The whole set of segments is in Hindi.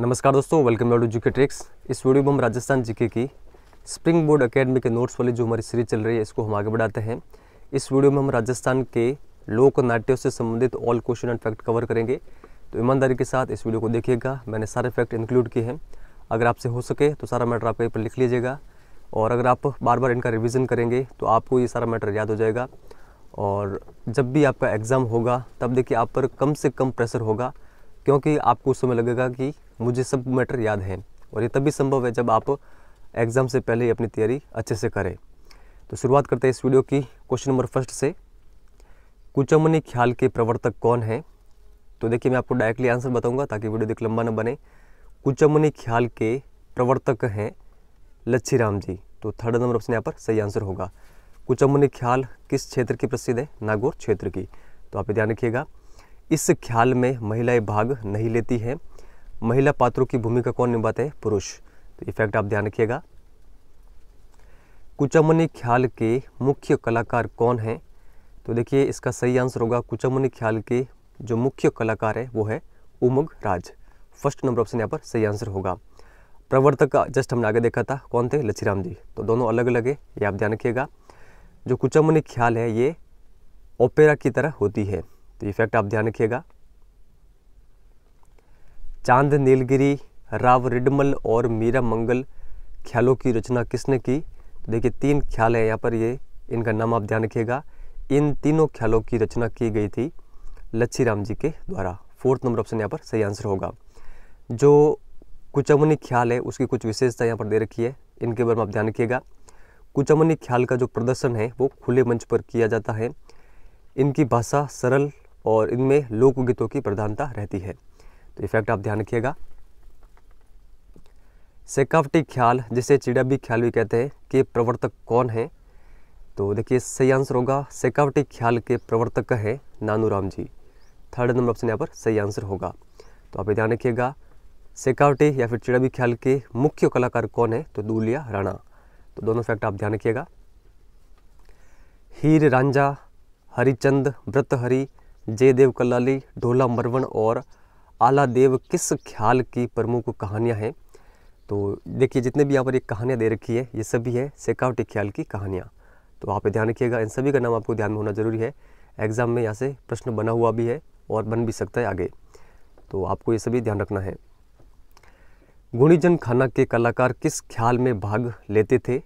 नमस्कार दोस्तों welcome back to GK tricks इस वीडियो में हम राजस्थान जीके की स्प्रिंग बोर्ड अकेडमी के नोट्स वाली जो हमारी सीरीज चल रही है इसको हम आगे बढ़ाते हैं इस वीडियो में हम राजस्थान के लोक नाट्यों से संबंधित all question and fact cover करेंगे तो ईमानदारी के साथ इस वीडियो को देखिएगा मैंने सारे फैक्ट इंक्लूड किए हैं अगर आपसे हो सके तो सारा मैटर आप कहीं पर लिख लीजिएगा और अगर आप बार बार इनका रिविज़न करेंगे तो आपको ये सारा मैटर याद हो जाएगा और जब भी आपका एग्ज़ाम होगा तब देखिए आप पर कम से कम प्रेशर होगा क्योंकि आपको उस समय लगेगा कि मुझे सब मैटर याद है और ये तभी संभव है जब आप एग्ज़ाम से पहले ही अपनी तैयारी अच्छे से करें तो शुरुआत करते हैं इस वीडियो की क्वेश्चन नंबर फर्स्ट से कुचमनी ख्याल के प्रवर्तक कौन है तो देखिए मैं आपको डायरेक्टली आंसर बताऊंगा ताकि वीडियो देख लंबा न बने कुचमनी ख्याल के प्रवर्तक हैं लच्छीराम जी तो थर्ड नंबर ऑप्शन यहाँ पर सही आंसर होगा कुचमनी ख्याल किस क्षेत्र की प्रसिद्ध है नागौर क्षेत्र की तो आप ध्यान रखिएगा इस ख्याल में महिलाएं भाग नहीं लेती हैं महिला पात्रों की भूमिका कौन निभाते हैं पुरुष तो इफेक्ट आप ध्यान रखिएगा कुचामनी ख्याल के मुख्य कलाकार कौन हैं तो देखिए इसका सही आंसर होगा कुचामनी ख्याल के जो मुख्य कलाकार है वो है उमग राज फर्स्ट नंबर ऑप्शन यहाँ पर सही आंसर होगा प्रवर्तक का जस्ट हमने आगे देखा था कौन थे लच्छीराम जी तो दोनों अलग अलग है ये आप ध्यान रखिएगा जो कुचामनी ख्याल है ये ओपेरा की तरह होती है तो इफेक्ट आप ध्यान रखिएगा चांद नीलगिरी राव रिडमल और मीरा मंगल ख्यालों की रचना किसने की तो देखिए तीन ख्याल हैं यहाँ पर ये इनका नाम आप ध्यान रखिएगा इन तीनों ख्यालों की रचना की गई थी लच्छी राम जी के द्वारा फोर्थ नंबर ऑप्शन यहाँ पर सही आंसर होगा जो कुचमनी ख्याल है उसकी कुछ विशेषता यहाँ पर दे रखी है इनके बारे में आप ध्यान रखिएगा कुचमनी ख्याल का जो प्रदर्शन है वो खुले मंच पर किया जाता है इनकी भाषा सरल और इनमें लोकगीतों की प्रधानता रहती है तो इफेक्ट आप ध्यान रखिएगा सेकावटी ख्याल जिसे चिड़ियाबी ख्याल भी कहते हैं कि प्रवर्तक कौन है तो देखिए सही आंसर होगा सेकावटी ख्याल के प्रवर्तक हैं Nanu Ram ji third number option यहाँ पर सही आंसर होगा तो आप ध्यान रखिएगा सेकावटी या फिर चिड़ब्बी ख्याल के मुख्य कलाकार कौन है तो दूलिया राणा तो दोनों फैक्ट आप ध्यान रखिएगा हीर रांझा हरिचंद व्रतहरी जयदेव कल्लाली ढोला मरवण और आला देव किस ख्याल की प्रमुख कहानियाँ हैं तो देखिए जितने भी यहाँ पर एक कहानियाँ दे रखी है ये सभी है सेकावटी ख्याल की कहानियाँ तो आप ध्यान रखिएगा इन सभी का नाम आपको ध्यान में होना ज़रूरी है एग्ज़ाम में यहाँ से प्रश्न बना हुआ भी है और बन भी सकता है आगे तो आपको ये सभी ध्यान रखना है गुणीजन खाना के कलाकार किस ख्याल में भाग लेते थे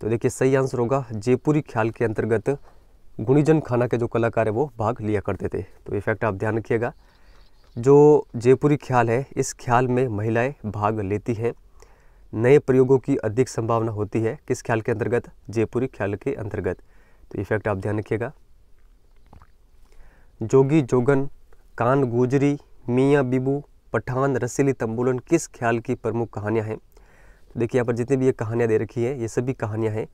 तो देखिए सही आंसर होगा जयपुरी ख्याल के अंतर्गत गुणीजन खाना के जो कलाकार है वो भाग लिया करते थे तो ये फैक्ट आप ध्यान रखिएगा जो जयपुरी ख्याल है इस ख्याल में महिलाएं भाग लेती हैं नए प्रयोगों की अधिक संभावना होती है किस ख्याल के अंतर्गत जयपुरी ख्याल के अंतर्गत तो ये फैक्ट आप ध्यान रखिएगा जोगी जोगन कान गुजरी मियाँ बिबू पठान रसीली तंबुलन किस ख्याल की प्रमुख कहानियाँ हैं तो देखिए यहाँ पर जितनी भी ये कहानियाँ दे रखी है ये सभी कहानियाँ हैं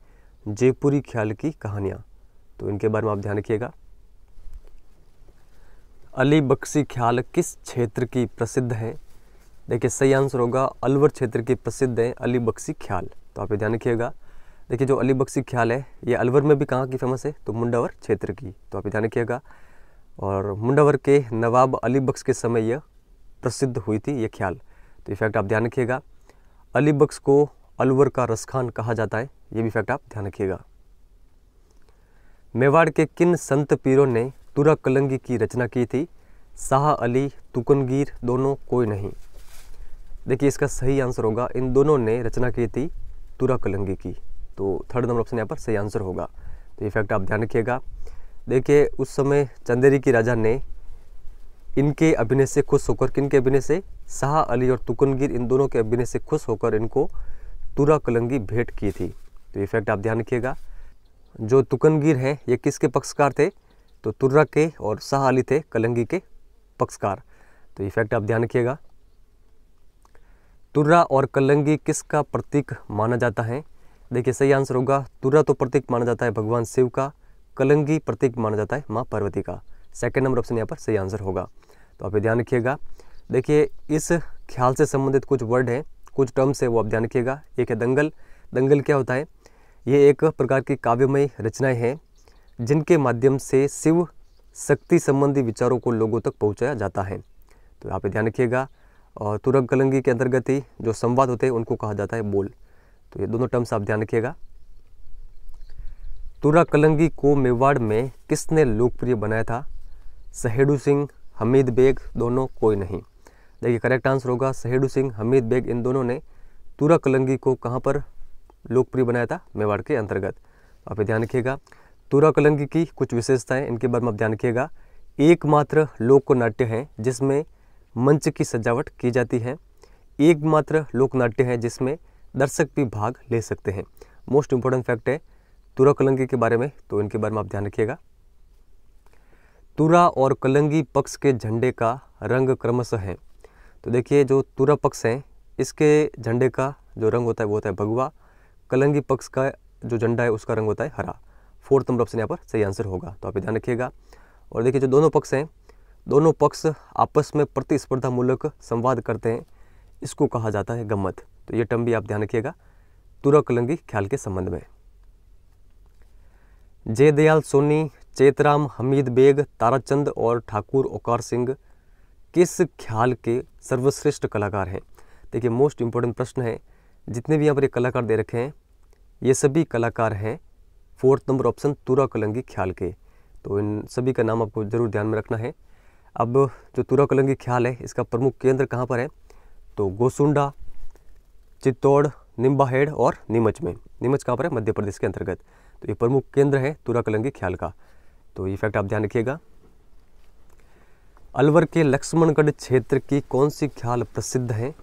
जयपुरी ख्याल की कहानियाँ तो इनके बारे में आप ध्यान रखिएगा अली बख्शी ख्याल किस क्षेत्र की प्रसिद्ध है देखिए सही आंसर होगा अलवर क्षेत्र की प्रसिद्ध हैं अली बख्शी ख्याल तो आप ये ध्यान रखिएगा देखिए जो अली बख्शी ख्याल है ये अलवर में भी कहाँ की फेमस है तो मुंडावर क्षेत्र की तो आप ये ध्यान रखिएगा और मुंडावर के नवाब अली बख्श के समय यह प्रसिद्ध हुई थी ये ख्याल तो ये फैक्ट आप ध्यान रखिएगा अली बख्श को अलवर का रसखान कहा जाता है ये भी फैक्ट आप ध्यान रखिएगा मेवाड़ के किन संत पीरों ने तुरा कलंगी की रचना की थी शाह अली तुकनगीर दोनों कोई नहीं देखिए इसका सही आंसर होगा इन दोनों ने रचना की थी तुरा कलंगी की तो थर्ड नंबर ऑप्शन यहाँ पर सही आंसर होगा तो ये फैक्ट आप ध्यान रखिएगा देखिए उस समय चंदेरी की राजा ने इनके अभिनय से खुश होकर किन के अभिनय से शाह अली और तुकनगिर इन दोनों के अभिनय से खुश होकर इनको तुरा कलंगी भेंट की थी तो ये फैक्ट आप ध्यान रखिएगा जो तुकनगिर हैं ये किसके पक्षकार थे तो तुर्रा के और शाह अली थे कलंगी के पक्षकार तो ये फैक्ट आप ध्यान रखिएगा तुर्रा और कलंगी किसका प्रतीक माना जाता है देखिए सही आंसर होगा तुर्रा तो प्रतीक माना जाता है भगवान शिव का कलंगी प्रतीक माना जाता है माँ पार्वती का सेकेंड नंबर ऑप्शन यहाँ पर सही आंसर होगा तो आप ये ध्यान रखिएगा देखिए इस ख्याल से संबंधित कुछ वर्ड हैं कुछ टर्म्स है वो आप ध्यान रखिएगा एक है दंगल दंगल क्या होता है ये एक प्रकार की काव्यमय रचनाएं हैं जिनके माध्यम से शिव शक्ति संबंधी विचारों को लोगों तक पहुंचाया जाता है तो यहाँ पे ध्यान रखिएगा और तुरंग कलंगी के अंतर्गत ही जो संवाद होते हैं उनको कहा जाता है बोल तो ये दोनों टर्म्स आप ध्यान रखिएगा तुरा कलंगी को मेवाड़ में किसने लोकप्रिय बनाया था सहेडू सिंह हमीद बेग दोनों कोई नहीं देखिए करेक्ट आंसर होगा सहेडू सिंह हमीद बेग इन दोनों ने तुरा कलंगी को कहाँ पर लोकप्रिय बनाया था मेवाड़ के अंतर्गत आप ये ध्यान रखिएगा तुरा कलंग की कुछ विशेषताएं इनके बारे में आप ध्यान रखिएगा एकमात्र लोकनाट्य हैं जिसमें मंच की सजावट की जाती है एकमात्र लोक नाट्य है जिसमें दर्शक भी भाग ले सकते हैं मोस्ट इंपॉर्टेंट फैक्ट है तुरा कलंगी के बारे में तो इनके बारे में आप ध्यान रखिएगा तुरा और कलंगी पक्ष के झंडे का रंग क्रमशः है तो देखिए जो तुरा पक्ष हैं इसके झंडे का जो रंग होता है वो होता है भगवा कलंगी पक्ष का जो झंडा है उसका रंग होता है हरा फोर्थ नंबर ऑप्शन यहाँ पर सही आंसर होगा तो आप ध्यान रखिएगा और देखिए जो दोनों पक्ष हैं दोनों पक्ष आपस में प्रतिस्पर्धामूलक संवाद करते हैं इसको कहा जाता है गम्मत तो ये टर्म भी आप ध्यान रखिएगा कलंगी ख्याल के संबंध में जयदयाल सोनी चेतराम हमीद बेग ताराचंद और ठाकुर ओकार सिंह किस ख्याल के सर्वश्रेष्ठ कलाकार हैं देखिए मोस्ट इम्पोर्टेंट प्रश्न है जितने भी यहाँ पर ये कलाकार दे रखे हैं ये सभी कलाकार हैं फोर्थ नंबर ऑप्शन तुरा कलंगी ख्याल के तो इन सभी का नाम आपको ज़रूर ध्यान में रखना है अब जो तुरा कलंगी ख्याल है इसका प्रमुख केंद्र कहाँ पर है तो गोसुंडा चित्तौड़ निम्बाहेड़ और नीमच में नीमच कहाँ पर है मध्य प्रदेश के अंतर्गत तो ये प्रमुख केंद्र है तुरा कलंगी ख्याल का तो ये फैक्ट आप ध्यान रखिएगा अलवर के लक्ष्मणगढ़ क्षेत्र की कौन सी ख्याल प्रसिद्ध हैं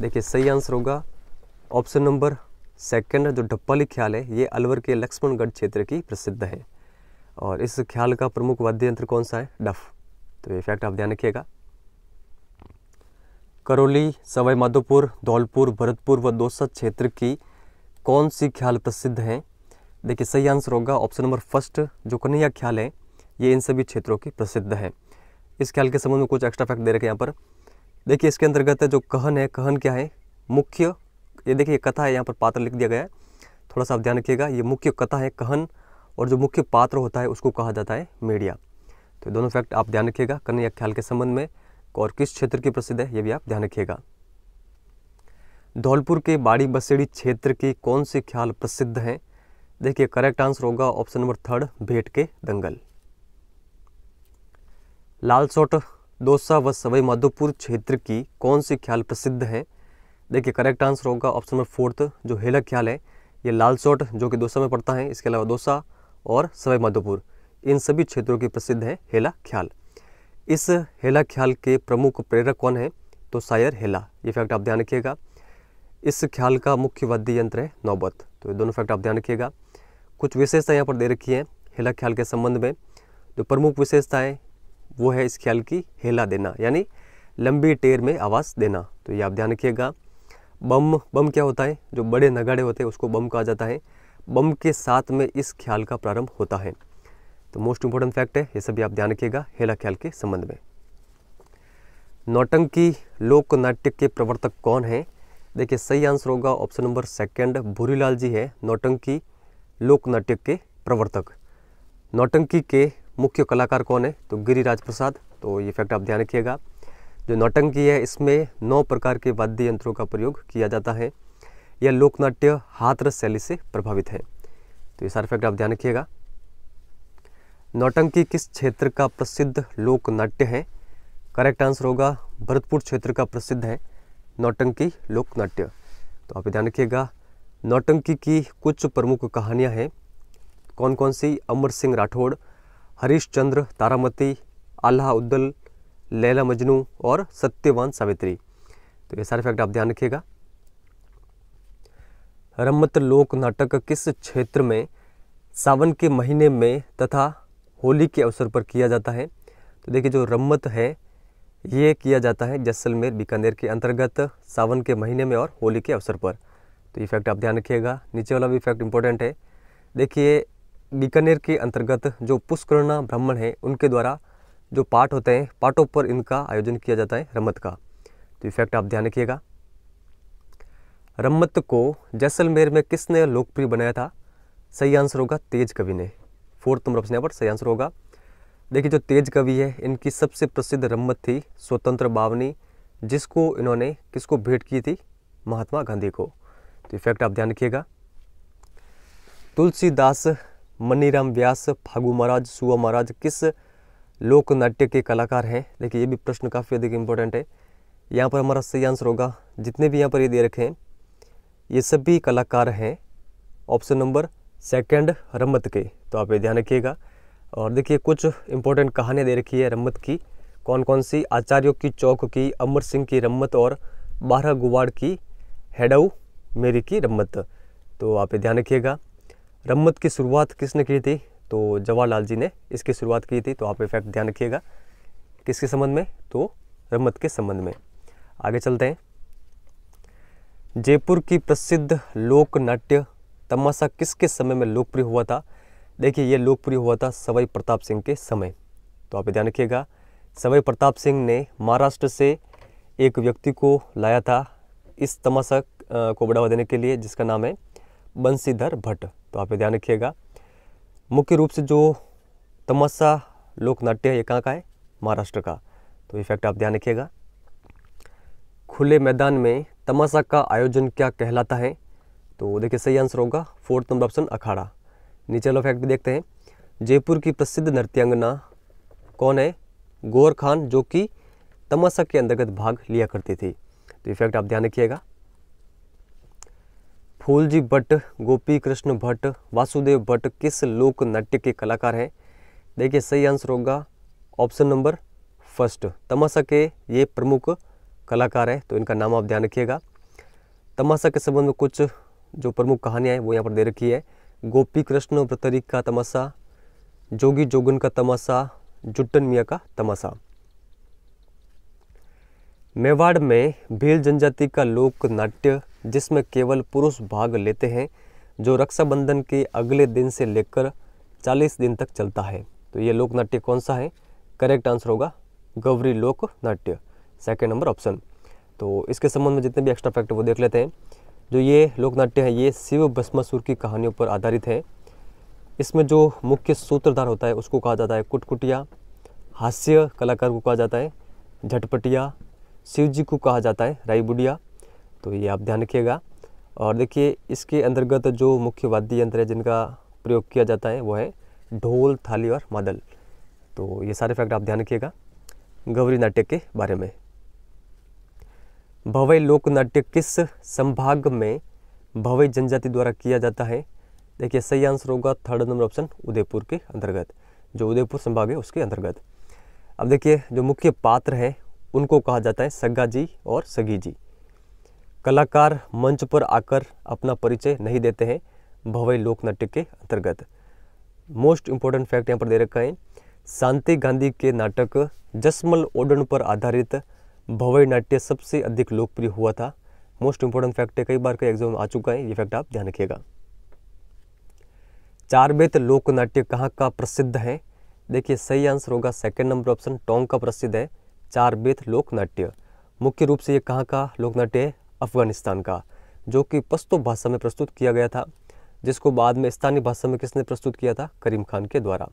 देखिए सही आंसर होगा ऑप्शन नंबर सेकंड जो डप्पाली ख्याल है ये अलवर के लक्ष्मणगढ़ क्षेत्र की प्रसिद्ध है और इस ख्याल का प्रमुख वाद्य यंत्र कौन सा है डफ तो ये फैक्ट आप ध्यान रखिएगा करौली सवाईमाधोपुर धौलपुर भरतपुर व दौसा क्षेत्र की कौन सी ख्याल प्रसिद्ध हैं देखिए सही आंसर होगा ऑप्शन नंबर फर्स्ट जो कन्हैया ख्याल है ये इन सभी क्षेत्रों की प्रसिद्ध है इस ख्याल के संबंध में कुछ एक्स्ट्रा फैक्ट दे रखे यहाँ पर देखिए इसके अंतर्गत जो कहन है कहन क्या है मुख्य ये देखिए कथा है यहाँ पर पात्र लिख दिया गया है थोड़ा सा आप ध्यान रखिएगा ये मुख्य कथा है कहन और जो मुख्य पात्र होता है उसको कहा जाता है मीडिया तो दोनों फैक्ट आप ध्यान रखिएगा कन्या ख्याल के संबंध में और किस क्षेत्र की प्रसिद्ध है ये भी आप ध्यान रखिएगा धौलपुर के बाड़ी बसेड़ी क्षेत्र की कौन सी ख्याल प्रसिद्ध हैं देखिए करेक्ट आंसर होगा ऑप्शन नंबर थर्ड भेंट के दंगल लालसोट दोसा व सवाईमाधोपुर माधोपुर क्षेत्र की कौन सी ख्याल प्रसिद्ध हैं देखिए करेक्ट आंसर होगा ऑप्शन नंबर फोर्थ जो हेलक ख्याल है ये लाल चोट जो कि दोसा में पड़ता है इसके अलावा दोसा और सवाई माधोपुर इन सभी क्षेत्रों की प्रसिद्ध है हेला ख्याल इस हेला ख्याल के प्रमुख प्रेरक कौन है तो सायर हेला ये फैक्ट आप ध्यान रखिएगा इस ख्याल का मुख्य वाद्य यंत्र है नौबत तो ये दोनों फैक्ट आप ध्यान रखिएगा कुछ विशेषता यहाँ पर दे रखी है हेला ख्याल के संबंध में जो प्रमुख विशेषता है वो है इस ख्याल की हेला देना यानी लंबी टेर में आवाज़ देना तो ये आप ध्यान रखिएगा बम बम क्या होता है जो बड़े नगाड़े होते हैं उसको बम कहा जाता है बम के साथ में इस ख्याल का प्रारंभ होता है तो मोस्ट इंपॉर्टेंट फैक्ट है ये सभी आप ध्यान रखिएगा हेला ख्याल के संबंध में नौटंकी लोक नाट्य के प्रवर्तक कौन है देखिए सही आंसर होगा option number second Bhurilal ji है नौटंकी लोक नाट्य के प्रवर्तक नौटंकी के मुख्य कलाकार कौन है तो गिरिराज प्रसाद तो ये फैक्ट आप ध्यान रखिएगा जो नौटंकी है इसमें नौ प्रकार के वाद्य यंत्रों का प्रयोग किया जाता है यह लोकनाट्य हाथरस शैली से प्रभावित है तो ये सारे फैक्ट आप ध्यान रखिएगा नौटंकी किस क्षेत्र का प्रसिद्ध लोकनाट्य है करेक्ट आंसर होगा भरतपुर क्षेत्र का प्रसिद्ध है नौटंकी लोकनाट्य तो आप ध्यान रखिएगा नौटंकी की कुछ प्रमुख कहानियां हैं कौन कौन सी अमर सिंह राठौड़ हरीश चंद्र तारामती आल्हा उद्दल लैला मजनू और सत्यवान सावित्री तो ये सारे फैक्ट आप ध्यान रखिएगा रम्मत लोक नाटक किस क्षेत्र में सावन के महीने में तथा होली के अवसर पर किया जाता है तो देखिए जो रम्मत है ये किया जाता है जैसलमेर बीकानेर के अंतर्गत सावन के महीने में और होली के अवसर पर तो ये फैक्ट आप ध्यान रखिएगा नीचे वाला भी फैक्ट इंपॉर्टेंट है देखिए बीकानेर के अंतर्गत जो पुष्करणा ब्राह्मण है उनके द्वारा जो पाठ होते हैं पाठों पर इनका आयोजन किया जाता है रमत का तो इफेक्ट आप ध्यान रखिएगा रम्मत को जैसलमेर में किसने लोकप्रिय बनाया था सही आंसर होगा तेज कवि ने फोर्थ नंबर ऑप्शन पर सही आंसर होगा देखिए जो तेज कवि है इनकी सबसे प्रसिद्ध रम्मत थी स्वतंत्र बावनी जिसको इन्होंने किसको भेंट की थी महात्मा गांधी को तो इफेक्ट आप ध्यान रखिएगा तुलसीदास मनीराम व्यास फागू महाराज सुआ महाराज किस लोक नाट्य के कलाकार हैं देखिए ये भी प्रश्न काफ़ी अधिक इम्पोर्टेंट है यहाँ पर हमारा सही आंसर होगा जितने भी यहाँ पर ये दे रखे हैं ये सभी कलाकार हैं ऑप्शन नंबर सेकंड रम्मत के तो आप ये ध्यान रखिएगा और देखिए कुछ इम्पोर्टेंट कहानियाँ दे रखी है रम्मत की कौन कौन सी आचार्यों की चौक की अमर सिंह की रम्मत और बारह गुवाड़ की हेडऊ मेरी की रम्मत तो आप ये ध्यान रखिएगा रम्मत की शुरुआत किसने की थी तो जवाहरलाल जी ने इसकी शुरुआत की थी तो आप इफेक्ट ध्यान रखिएगा किसके संबंध में तो रमत के संबंध में आगे चलते हैं जयपुर की प्रसिद्ध लोक नाट्य तमाशा किसके समय में लोकप्रिय हुआ था देखिए ये लोकप्रिय हुआ था सवाई प्रताप सिंह के समय तो आप ध्यान रखिएगा सवाई प्रताप सिंह ने महाराष्ट्र से एक व्यक्ति को लाया था इस तमाशा को बढ़ावा देने के लिए जिसका नाम है बंसीधर भट्ट तो आप ध्यान रखिएगा मुख्य रूप से जो तमस्सा लोक नाट्य है ये कहाँ का है महाराष्ट्र का तो ये फैक्ट आप ध्यान रखिएगा खुले मैदान में तमाशा का आयोजन क्या कहलाता है तो देखिए सही आंसर होगा फोर्थ नंबर ऑप्शन अखाड़ा नीचे वाला फैक्ट भी देखते हैं जयपुर की प्रसिद्ध नृत्यांगना कौन है गौर खान जो कि तमाशा के अंतर्गत भाग लिया करती थी तो ये फैक्ट आप ध्यान रखिएगा फूल जी भट्ट गोपी कृष्ण भट्ट वासुदेव भट्ट किस लोक नाट्य के कलाकार हैं देखिए सही आंसर होगा ऑप्शन नंबर फर्स्ट तमाशा के ये प्रमुख कलाकार हैं तो इनका नाम आप ध्यान रखिएगा तमाशा के संबंध में कुछ जो प्रमुख कहानियाँ हैं वो यहाँ पर दे रखी है गोपी कृष्ण व्रतरी का तमाशा जोगी जोगन का तमाशा जुट्टन मियाँ का तमाशा मेवाड़ में भील जनजाति का लोक नाट्य जिसमें केवल पुरुष भाग लेते हैं जो रक्षाबंधन के अगले दिन से लेकर 40 दिन तक चलता है तो ये लोक नाट्य कौन सा है करेक्ट आंसर होगा गौरी लोक नाट्य सेकेंड नंबर ऑप्शन तो इसके संबंध में जितने भी एक्स्ट्रा फैक्ट वो देख लेते हैं जो ये लोक नाट्य है ये शिव भस्मासुर की कहानियों पर आधारित है इसमें जो मुख्य सूत्रधार होता है उसको कहा जाता है कुटकुटिया हास्य कलाकार को कहा जाता है झटपटिया शिव जी को कहा जाता है राई बुढ़िया तो ये आप ध्यान रखिएगा और देखिए इसके अंतर्गत जो मुख्य वाद्य यंत्र है जिनका प्रयोग किया जाता है वो है ढोल थाली और मादल तो ये सारे फैक्ट आप ध्यान रखिएगा गौरी नाट्य के बारे में भवई लोक नाट्य किस संभाग में भवई जनजाति द्वारा किया जाता है देखिए सही आंसर होगा थर्ड नंबर ऑप्शन उदयपुर के अंतर्गत जो उदयपुर संभाग है उसके अंतर्गत अब देखिए जो मुख्य पात्र है उनको कहा जाता है सग्गा जी और सगी जी कलाकार मंच पर आकर अपना परिचय नहीं देते हैं भवई लोक नाट्य के अंतर्गत मोस्ट इम्पोर्टेंट फैक्ट यहाँ पर दे रखा है शांति गांधी के नाटक जसमल ओडन पर आधारित भवई नाट्य सबसे अधिक लोकप्रिय हुआ था मोस्ट इम्पोर्टेंट फैक्ट है कई बार कई एग्जाम आ चुका है ये फैक्ट आप ध्यान रखिएगा चार बेत लोक नाट्य कहाँ का प्रसिद्ध है देखिए सही आंसर होगा सेकेंड नंबर ऑप्शन टोंग का प्रसिद्ध है चार बेथ लोक नाट्य मुख्य रूप से ये कहाँ का लोक नाट्य है अफगानिस्तान का जो कि पश्तो भाषा में प्रस्तुत किया गया था जिसको बाद में स्थानीय भाषा में किसने प्रस्तुत किया था करीम खान के द्वारा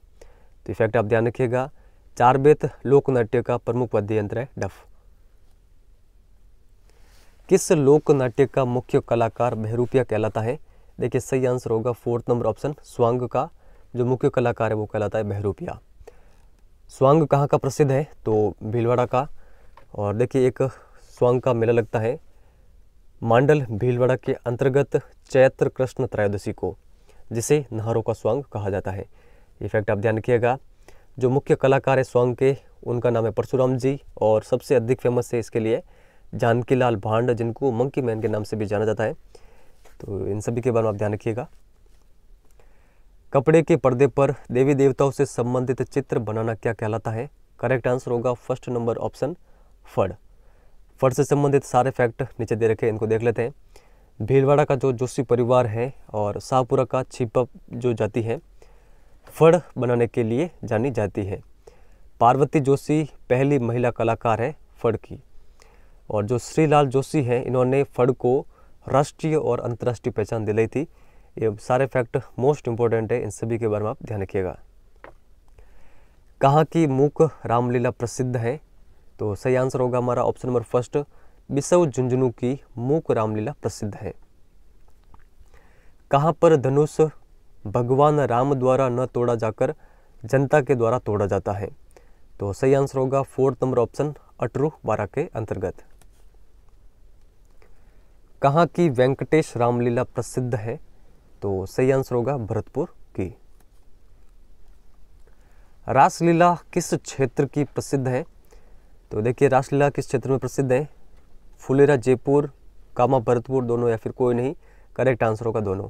तो इफेक्ट आप ध्यान रखिएगा चार बेत लोक नाट्य का प्रमुख वाद्य यंत्र है डफ किस लोक नाट्य का मुख्य कलाकार बहरूपिया कहलाता है देखिए सही आंसर होगा फोर्थ नंबर ऑप्शन स्वांग का जो मुख्य कलाकार है वो कहलाता है बहरूपिया स्वांग कहाँ का प्रसिद्ध है तो भीलवाड़ा का और देखिए एक स्वांग का मेला लगता है मांडल भीलवाड़ा के अंतर्गत चैत्र कृष्ण त्रयोदशी को जिसे नहरों का स्वांग कहा जाता है ये फैक्ट आप ध्यान रखिएगा जो मुख्य कलाकार है स्वांग के उनका नाम है परशुराम जी और सबसे अधिक फेमस है इसके लिए जानकी लाल भांड जिनको मंकी मैन के नाम से भी जाना जाता है तो इन सभी के बारे में आप ध्यान रखिएगा कपड़े के पर्दे पर देवी देवताओं से संबंधित चित्र बनाना क्या कहलाता है करेक्ट आंसर होगा फर्स्ट नंबर ऑप्शन फड़ फड़ से संबंधित सारे फैक्ट नीचे दे रखे इनको देख लेते हैं भीलवाड़ा का जो जोशी परिवार है और शाहपुरा का छिपप जो जाति है फड़ बनाने के लिए जानी जाती है पार्वती जोशी पहली महिला कलाकार है फड़ की और जो श्रीलाल जोशी हैं इन्होंने फड़ को राष्ट्रीय और अंतर्राष्ट्रीय पहचान दिलाई थी ये सारे फैक्ट मोस्ट इम्पोर्टेंट है इन सभी के बारे में आप ध्यान रखिएगा कहाँ की मूक रामलीला प्रसिद्ध है तो सही आंसर होगा हमारा option number first Bisau Jhunjhunu की मूक रामलीला प्रसिद्ध है कहाँ पर धनुष भगवान राम द्वारा न तोड़ा जाकर जनता के द्वारा तोड़ा जाता है तो सही आंसर होगा फोर्थ नंबर ऑप्शन अटरू बारह के अंतर्गत कहाँ की वेंकटेश रामलीला प्रसिद्ध है तो सही आंसर होगा भरतपुर की रासलीला किस क्षेत्र की प्रसिद्ध है तो देखिए रासलीला किस क्षेत्र में प्रसिद्ध है फुलेरा जयपुर कामा भरतपुर दोनों या फिर कोई नहीं करेक्ट आंसर होगा दोनों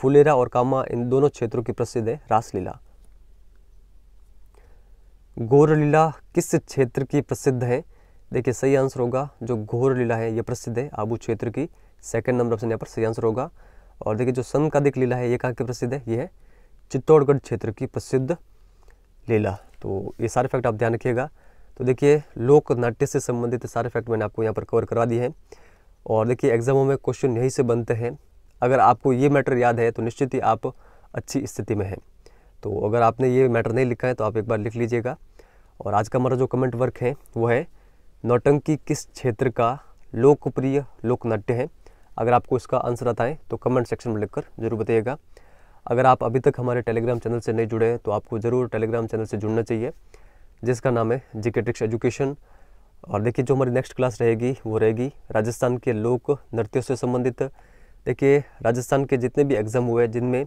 फुलेरा और कामा इन दोनों क्षेत्रों की प्रसिद्ध है रासलीला गौरलीला किस क्षेत्र की प्रसिद्ध है देखिए सही आंसर होगा जो लीला है यह प्रसिद्ध है आबू क्षेत्र की सेकंड नंबर ऑप्शन यहाँ पर सही आंसर होगा और देखिए जो संघ का दिक लीला है ये कहाँ की प्रसिद्ध है ये है चित्तौड़गढ़ क्षेत्र की प्रसिद्ध लीला तो ये सारे फैक्ट आप ध्यान रखिएगा तो देखिए लोक नाट्य से संबंधित सारे फैक्ट मैंने आपको यहाँ पर कवर करवा दिए हैं और देखिए एग्जामों में क्वेश्चन यहीं से बनते हैं अगर आपको ये मैटर याद है तो निश्चित ही आप अच्छी स्थिति में हैं तो अगर आपने ये मैटर नहीं लिखा है तो आप एक बार लिख लीजिएगा और आज का हमारा जो कमेंट वर्क है वो है नौटंकी किस क्षेत्र का लोकप्रिय लोकनाट्य है अगर आपको इसका आंसर आता है तो कमेंट सेक्शन में लिखकर जरूर बताइएगा अगर आप अभी तक हमारे टेलीग्राम चैनल से नहीं जुड़े हैं तो आपको ज़रूर टेलीग्राम चैनल से जुड़ना चाहिए जिसका नाम है जी के ट्रिक्स एजुकेशन और देखिए जो हमारी नेक्स्ट क्लास रहेगी वो रहेगी राजस्थान के लोक नृत्यों से संबंधित देखिए राजस्थान के जितने भी एग्ज़ाम हुए हैं जिनमें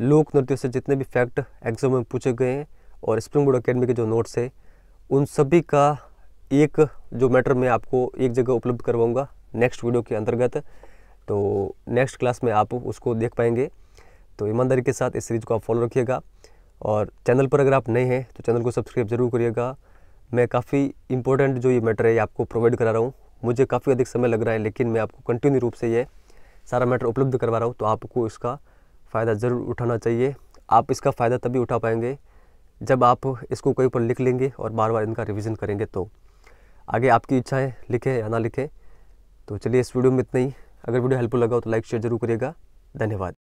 लोक नृत्यों से जितने भी फैक्ट एग्ज़ाम में पूछे गए हैं और स्प्रिंग बोर्ड अकेडमी के जो नोट्स है उन सभी का एक जो मैटर मैं आपको एक जगह उपलब्ध करवाऊँगा नेक्स्ट वीडियो के अंतर्गत तो नेक्स्ट क्लास में आप उसको देख पाएंगे तो ईमानदारी के साथ इस सीरीज़ को आप फॉलो रखिएगा और चैनल पर अगर आप नए हैं तो चैनल को सब्सक्राइब ज़रूर करिएगा मैं काफ़ी इंपॉर्टेंट जो ये मैटर है ये आपको प्रोवाइड करा रहा हूँ मुझे काफ़ी अधिक समय लग रहा है लेकिन मैं आपको कंटिन्यू रूप से ये सारा मैटर उपलब्ध करवा रहा हूँ तो आपको इसका फ़ायदा ज़रूर उठाना चाहिए आप इसका फ़ायदा तभी उठा पाएंगे जब आप इसको कहीं पर लिख लेंगे और बार बार इनका रिविज़न करेंगे तो आगे आपकी इच्छाएँ लिखें या ना लिखें तो चलिए इस वीडियो में इतना ही अगर वीडियो हेल्पफुल लगा हो तो लाइक शेयर जरूर करिएगा धन्यवाद